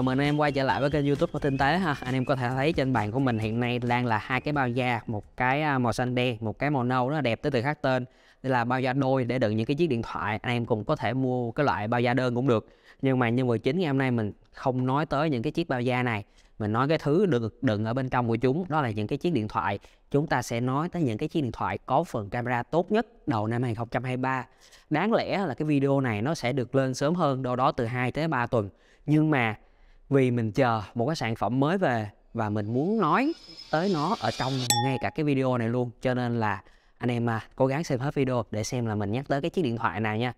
chào mừng anh em quay trở lại với kênh youtube của tinh tế ha anh em có thể thấy trên bàn của mình hiện nay đang là hai cái bao da một cái à, màu xanh đen một cái màu nâu rất là đẹp tới từ khác tên đây là bao da đôi để đựng những cái chiếc điện thoại anh em cũng có thể mua cái loại bao da đơn cũng được nhưng mà nhân vật chính ngày hôm nay mình không nói tới những cái chiếc bao da này mình nói cái thứ được đựng ở bên trong của chúng đó là những cái chiếc điện thoại chúng ta sẽ nói tới những cái chiếc điện thoại có phần camera tốt nhất đầu năm 2023 đáng lẽ là cái video này nó sẽ được lên sớm hơn đâu đó từ 2 tới 3 tuần nhưng mà vì mình chờ một cái sản phẩm mới về và mình muốn nói tới nó ở trong ngay cả cái video này luôn cho nên là anh em à, cố gắng xem hết video để xem là mình nhắc tới cái chiếc điện thoại nào nha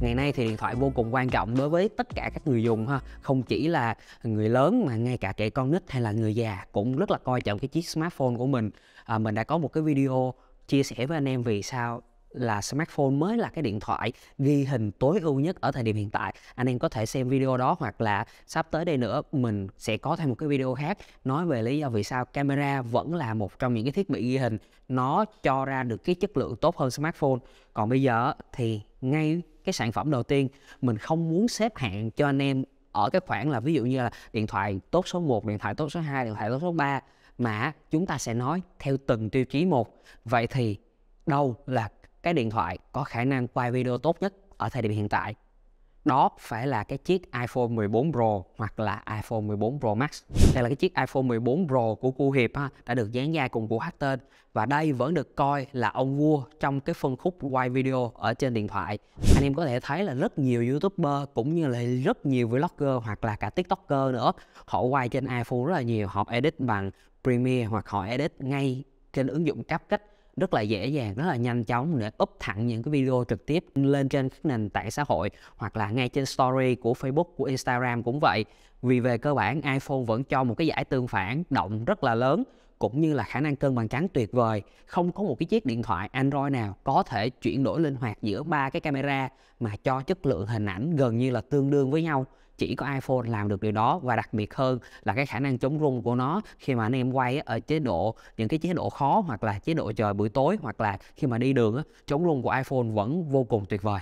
ngày nay thì điện thoại vô cùng quan trọng đối với tất cả các người dùng ha không chỉ là người lớn mà ngay cả trẻ con nít hay là người già cũng rất là coi trọng cái chiếc smartphone của mình à, mình đã có một cái video chia sẻ với anh em vì sao là smartphone mới là cái điện thoại ghi hình tối ưu nhất ở thời điểm hiện tại anh em có thể xem video đó hoặc là sắp tới đây nữa mình sẽ có thêm một cái video khác nói về lý do vì sao camera vẫn là một trong những cái thiết bị ghi hình nó cho ra được cái chất lượng tốt hơn smartphone còn bây giờ thì ngay cái sản phẩm đầu tiên mình không muốn xếp hạng cho anh em ở cái khoảng là ví dụ như là điện thoại tốt số 1, điện thoại tốt số 2, điện thoại tốt số 3 mà chúng ta sẽ nói theo từng tiêu chí một. Vậy thì đâu là cái điện thoại có khả năng quay video tốt nhất ở thời điểm hiện tại. Đó phải là cái chiếc iPhone 14 Pro hoặc là iPhone 14 Pro Max. Đây là cái chiếc iPhone 14 Pro của Cu Hiệp ha, đã được dán da cùng của Hatton và đây vẫn được coi là ông vua trong cái phân khúc quay video ở trên điện thoại. Anh em có thể thấy là rất nhiều YouTuber cũng như là rất nhiều vlogger hoặc là cả TikToker nữa, họ quay trên iPhone rất là nhiều, họ edit bằng Premiere hoặc họ edit ngay trên ứng dụng CapCut rất là dễ dàng rất là nhanh chóng để up thẳng những cái video trực tiếp lên trên các nền tảng xã hội hoặc là ngay trên story của Facebook của Instagram cũng vậy vì về cơ bản iPhone vẫn cho một cái giải tương phản động rất là lớn cũng như là khả năng cân bằng trắng tuyệt vời không có một cái chiếc điện thoại Android nào có thể chuyển đổi linh hoạt giữa ba cái camera mà cho chất lượng hình ảnh gần như là tương đương với nhau chỉ có iPhone làm được điều đó và đặc biệt hơn là cái khả năng chống rung của nó khi mà anh em quay ở chế độ những cái chế độ khó hoặc là chế độ trời buổi tối hoặc là khi mà đi đường chống rung của iPhone vẫn vô cùng tuyệt vời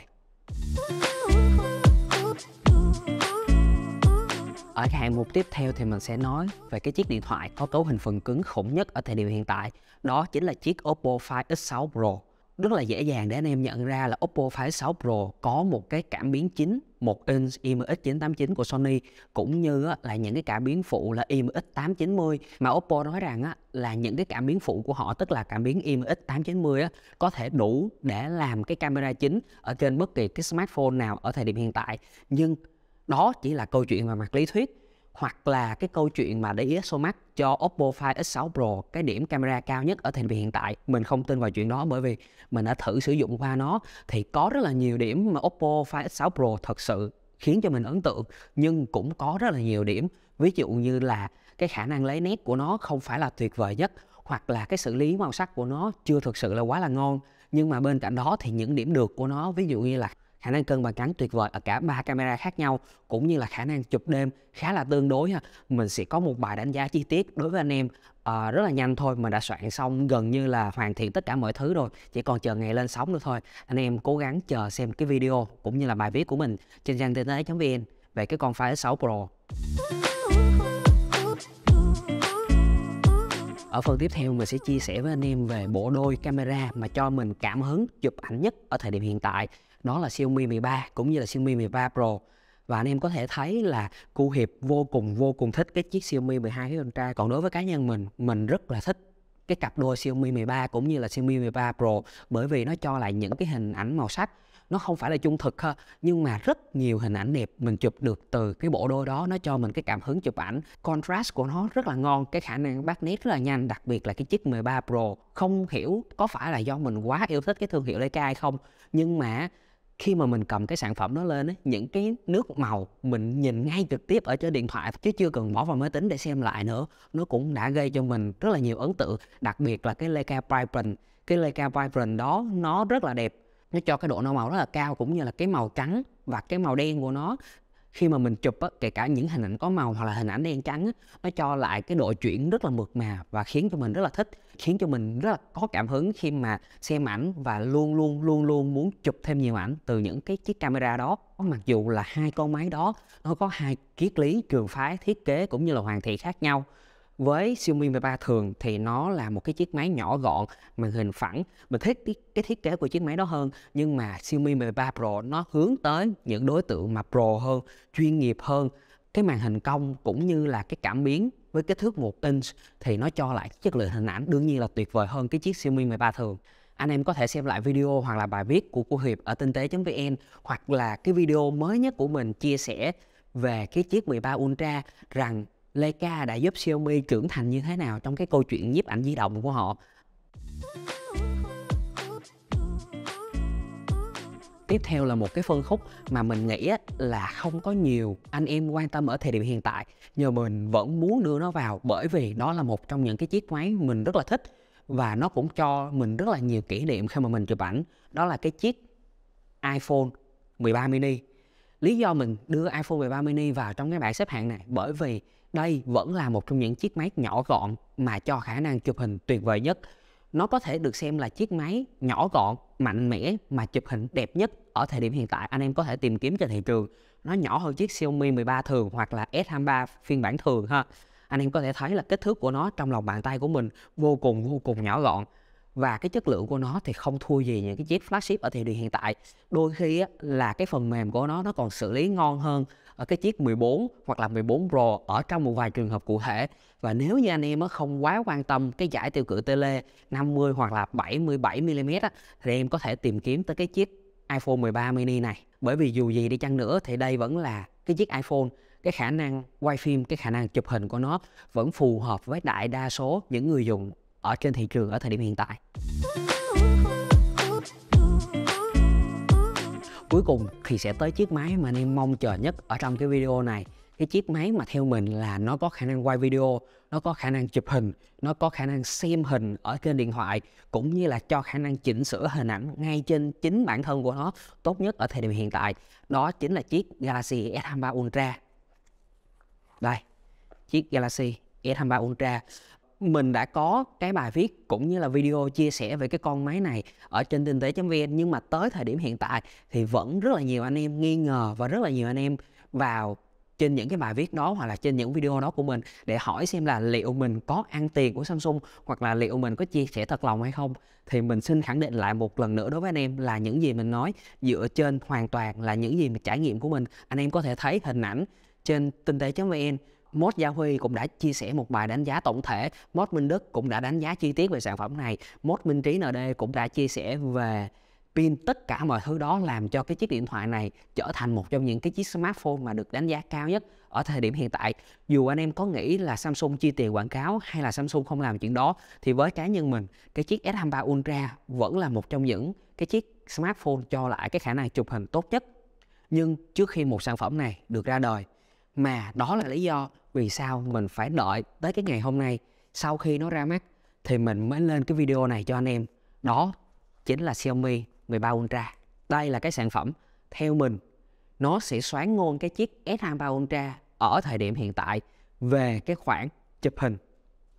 ở cái hạng mục tiếp theo thì mình sẽ nói về cái chiếc điện thoại có cấu hình phần cứng khủng nhất ở thời điểm hiện tại đó chính là chiếc Oppo Find X6 Pro rất là dễ dàng để anh em nhận ra là Oppo Find 6 Pro có một cái cảm biến chính 1 inch IMX989 của Sony cũng như là những cái cảm biến phụ là IMX890 mà Oppo nói rằng là những cái cảm biến phụ của họ tức là cảm biến IMX890 có thể đủ để làm cái camera chính ở trên bất kỳ cái smartphone nào ở thời điểm hiện tại nhưng đó chỉ là câu chuyện về mặt lý thuyết hoặc là cái câu chuyện mà để ý DxOMax cho Oppo Find X6 Pro cái điểm camera cao nhất ở thành điểm hiện tại mình không tin vào chuyện đó bởi vì mình đã thử sử dụng qua nó thì có rất là nhiều điểm mà Oppo Find X6 Pro thật sự khiến cho mình ấn tượng nhưng cũng có rất là nhiều điểm ví dụ như là cái khả năng lấy nét của nó không phải là tuyệt vời nhất hoặc là cái xử lý màu sắc của nó chưa thực sự là quá là ngon nhưng mà bên cạnh đó thì những điểm được của nó ví dụ như là khả năng cân bằng cắn tuyệt vời ở cả ba camera khác nhau cũng như là khả năng chụp đêm khá là tương đối ha mình sẽ có một bài đánh giá chi tiết đối với anh em à, rất là nhanh thôi mình đã soạn xong gần như là hoàn thiện tất cả mọi thứ rồi chỉ còn chờ ngày lên sóng nữa thôi anh em cố gắng chờ xem cái video cũng như là bài viết của mình trên trang tin tế vn về cái con file S6 Pro ở phần tiếp theo mình sẽ chia sẻ với anh em về bộ đôi camera mà cho mình cảm hứng chụp ảnh nhất ở thời điểm hiện tại đó là Xiaomi 13 cũng như là Xiaomi 13 Pro và anh em có thể thấy là cu hiệp vô cùng vô cùng thích cái chiếc Xiaomi 12 cái con trai còn đối với cá nhân mình mình rất là thích cái cặp đôi Xiaomi 13 cũng như là Xiaomi 13 Pro bởi vì nó cho lại những cái hình ảnh màu sắc nó không phải là trung thực ha nhưng mà rất nhiều hình ảnh đẹp mình chụp được từ cái bộ đôi đó nó cho mình cái cảm hứng chụp ảnh contrast của nó rất là ngon cái khả năng bắt nét rất là nhanh đặc biệt là cái chiếc 13 Pro không hiểu có phải là do mình quá yêu thích cái thương hiệu Leica hay không nhưng mà khi mà mình cầm cái sản phẩm đó lên ấy, những cái nước màu mình nhìn ngay trực tiếp ở trên điện thoại chứ chưa cần bỏ vào máy tính để xem lại nữa nó cũng đã gây cho mình rất là nhiều ấn tượng đặc biệt là cái Leica Vibrant cái Leica Vibrant đó nó rất là đẹp nó cho cái độ nâu màu rất là cao cũng như là cái màu trắng và cái màu đen của nó khi mà mình chụp á, kể cả những hình ảnh có màu hoặc là hình ảnh đen trắng á, nó cho lại cái độ chuyển rất là mượt mà và khiến cho mình rất là thích khiến cho mình rất là có cảm hứng khi mà xem ảnh và luôn luôn luôn luôn muốn chụp thêm nhiều ảnh từ những cái chiếc camera đó mặc dù là hai con máy đó nó có hai triết lý trường phái thiết kế cũng như là hoàn thiện khác nhau với Xiaomi V3 thường thì nó là một cái chiếc máy nhỏ gọn màn hình phẳng mình thích cái thiết kế của chiếc máy đó hơn nhưng mà Xiaomi V3 Pro nó hướng tới những đối tượng mà pro hơn chuyên nghiệp hơn cái màn hình cong cũng như là cái cảm biến với kích thước 1 inch thì nó cho lại chất lượng hình ảnh đương nhiên là tuyệt vời hơn cái chiếc Xiaomi V3 thường anh em có thể xem lại video hoặc là bài viết của cô Hiệp ở tinh tế.vn hoặc là cái video mới nhất của mình chia sẻ về cái chiếc 13 Ultra rằng Leica đã giúp Xiaomi trưởng thành như thế nào trong cái câu chuyện nhiếp ảnh di động của họ. Tiếp theo là một cái phân khúc mà mình nghĩ là không có nhiều anh em quan tâm ở thời điểm hiện tại nhưng mình vẫn muốn đưa nó vào bởi vì đó là một trong những cái chiếc máy mình rất là thích và nó cũng cho mình rất là nhiều kỷ niệm khi mà mình chụp ảnh đó là cái chiếc iPhone 13 mini lý do mình đưa iPhone 13 mini vào trong cái bảng xếp hạng này bởi vì đây vẫn là một trong những chiếc máy nhỏ gọn mà cho khả năng chụp hình tuyệt vời nhất. Nó có thể được xem là chiếc máy nhỏ gọn, mạnh mẽ mà chụp hình đẹp nhất ở thời điểm hiện tại anh em có thể tìm kiếm trên thị trường. Nó nhỏ hơn chiếc Xiaomi 13 thường hoặc là S23 phiên bản thường ha. Anh em có thể thấy là kích thước của nó trong lòng bàn tay của mình vô cùng vô cùng nhỏ gọn và cái chất lượng của nó thì không thua gì những cái chiếc flagship ở thời điểm hiện tại đôi khi á, là cái phần mềm của nó nó còn xử lý ngon hơn ở cái chiếc 14 hoặc là 14 Pro ở trong một vài trường hợp cụ thể và nếu như anh em không quá quan tâm cái giải tiêu cự tele 50 hoặc là 77 mm thì em có thể tìm kiếm tới cái chiếc iPhone 13 mini này bởi vì dù gì đi chăng nữa thì đây vẫn là cái chiếc iPhone cái khả năng quay phim cái khả năng chụp hình của nó vẫn phù hợp với đại đa số những người dùng ở trên thị trường ở thời điểm hiện tại. cuối cùng thì sẽ tới chiếc máy mà anh em mong chờ nhất ở trong cái video này cái chiếc máy mà theo mình là nó có khả năng quay video nó có khả năng chụp hình nó có khả năng xem hình ở trên điện thoại cũng như là cho khả năng chỉnh sửa hình ảnh ngay trên chính bản thân của nó tốt nhất ở thời điểm hiện tại đó chính là chiếc Galaxy S23 Ultra đây chiếc Galaxy S23 Ultra mình đã có cái bài viết cũng như là video chia sẻ về cái con máy này ở trên tinh tế.vn nhưng mà tới thời điểm hiện tại thì vẫn rất là nhiều anh em nghi ngờ và rất là nhiều anh em vào trên những cái bài viết đó hoặc là trên những video đó của mình để hỏi xem là liệu mình có ăn tiền của Samsung hoặc là liệu mình có chia sẻ thật lòng hay không thì mình xin khẳng định lại một lần nữa đối với anh em là những gì mình nói dựa trên hoàn toàn là những gì mà trải nghiệm của mình anh em có thể thấy hình ảnh trên tinh tế.vn Mốt Gia Huy cũng đã chia sẻ một bài đánh giá tổng thể, Mốt Minh Đức cũng đã đánh giá chi tiết về sản phẩm này, Mốt Minh Trí ND cũng đã chia sẻ về pin tất cả mọi thứ đó làm cho cái chiếc điện thoại này trở thành một trong những cái chiếc smartphone mà được đánh giá cao nhất ở thời điểm hiện tại dù anh em có nghĩ là Samsung chi tiền quảng cáo hay là Samsung không làm chuyện đó thì với cá nhân mình cái chiếc S23 Ultra vẫn là một trong những cái chiếc smartphone cho lại cái khả năng chụp hình tốt nhất nhưng trước khi một sản phẩm này được ra đời mà đó là lý do vì sao mình phải đợi tới cái ngày hôm nay sau khi nó ra mắt thì mình mới lên cái video này cho anh em đó chính là Xiaomi 13 Ultra đây là cái sản phẩm theo mình nó sẽ xoán ngôn cái chiếc S23 Ultra ở thời điểm hiện tại về cái khoảng chụp hình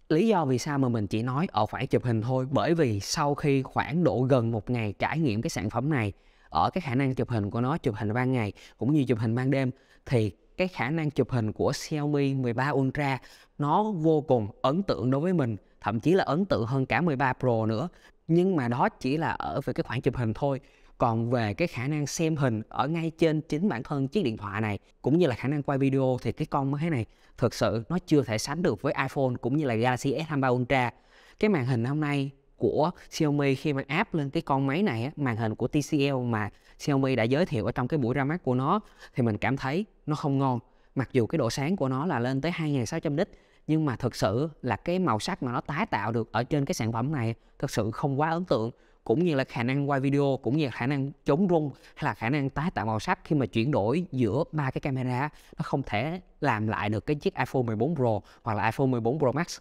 lý do vì sao mà mình chỉ nói ở khoảng chụp hình thôi bởi vì sau khi khoảng độ gần một ngày trải nghiệm cái sản phẩm này ở cái khả năng chụp hình của nó chụp hình ban ngày cũng như chụp hình ban đêm thì cái khả năng chụp hình của Xiaomi 13 Ultra nó vô cùng ấn tượng đối với mình, thậm chí là ấn tượng hơn cả 13 Pro nữa. Nhưng mà đó chỉ là ở về cái khoảng chụp hình thôi. Còn về cái khả năng xem hình ở ngay trên chính bản thân chiếc điện thoại này cũng như là khả năng quay video thì cái con mới thế này thực sự nó chưa thể sánh được với iPhone cũng như là Galaxy S23 Ultra. Cái màn hình hôm nay của Xiaomi khi mà áp lên cái con máy này á, màn hình của TCL mà Xiaomi đã giới thiệu ở trong cái buổi ra mắt của nó thì mình cảm thấy nó không ngon mặc dù cái độ sáng của nó là lên tới 2600 nits nhưng mà thực sự là cái màu sắc mà nó tái tạo được ở trên cái sản phẩm này thực sự không quá ấn tượng cũng như là khả năng quay video cũng như là khả năng chống rung hay là khả năng tái tạo màu sắc khi mà chuyển đổi giữa ba cái camera nó không thể làm lại được cái chiếc iPhone 14 Pro hoặc là iPhone 14 Pro Max.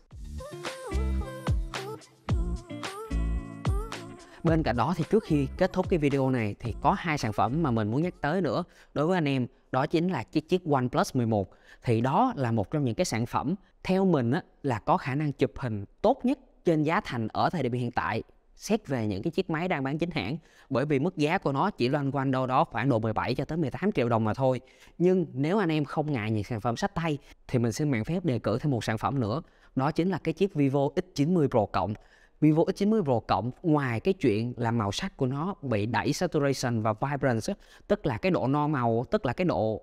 bên cạnh đó thì trước khi kết thúc cái video này thì có hai sản phẩm mà mình muốn nhắc tới nữa đối với anh em đó chính là chiếc chiếc OnePlus 11 thì đó là một trong những cái sản phẩm theo mình á, là có khả năng chụp hình tốt nhất trên giá thành ở thời điểm hiện tại xét về những cái chiếc máy đang bán chính hãng bởi vì mức giá của nó chỉ loanh quanh đâu đó khoảng độ 17 cho tới 18 triệu đồng mà thôi nhưng nếu anh em không ngại những sản phẩm sách tay thì mình xin mạng phép đề cử thêm một sản phẩm nữa đó chính là cái chiếc Vivo X90 Pro cộng Vivo X90 Pro cộng ngoài cái chuyện là màu sắc của nó bị đẩy saturation và vibrance tức là cái độ no màu tức là cái độ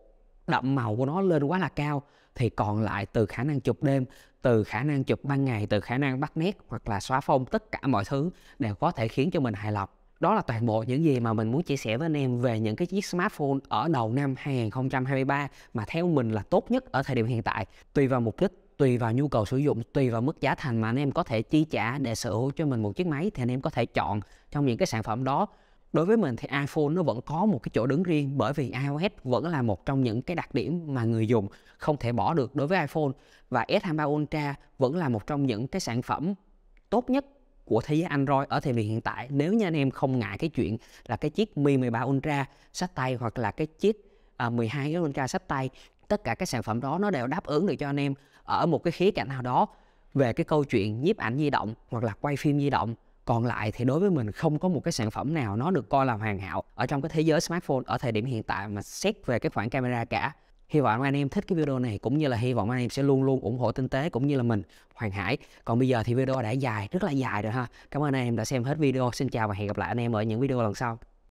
đậm màu của nó lên quá là cao thì còn lại từ khả năng chụp đêm từ khả năng chụp ban ngày từ khả năng bắt nét hoặc là xóa phông tất cả mọi thứ đều có thể khiến cho mình hài lòng đó là toàn bộ những gì mà mình muốn chia sẻ với anh em về những cái chiếc smartphone ở đầu năm 2023 mà theo mình là tốt nhất ở thời điểm hiện tại tùy vào mục đích tùy vào nhu cầu sử dụng tùy vào mức giá thành mà anh em có thể chi trả để sở hữu cho mình một chiếc máy thì anh em có thể chọn trong những cái sản phẩm đó đối với mình thì iPhone nó vẫn có một cái chỗ đứng riêng bởi vì iOS vẫn là một trong những cái đặc điểm mà người dùng không thể bỏ được đối với iPhone và S23 Ultra vẫn là một trong những cái sản phẩm tốt nhất của thế giới Android ở thời điểm hiện tại nếu như anh em không ngại cái chuyện là cái chiếc Mi 13 Ultra sách tay hoặc là cái chiếc à, 12 Ultra sách tay tất cả các sản phẩm đó nó đều đáp ứng được cho anh em ở một cái khía cạnh nào đó về cái câu chuyện nhiếp ảnh di động hoặc là quay phim di động còn lại thì đối với mình không có một cái sản phẩm nào nó được coi là hoàn hảo ở trong cái thế giới smartphone ở thời điểm hiện tại mà xét về cái khoản camera cả hy vọng anh em thích cái video này cũng như là hy vọng anh em sẽ luôn luôn ủng hộ tinh tế cũng như là mình hoàng hải còn bây giờ thì video đã dài rất là dài rồi ha cảm ơn anh em đã xem hết video xin chào và hẹn gặp lại anh em ở những video lần sau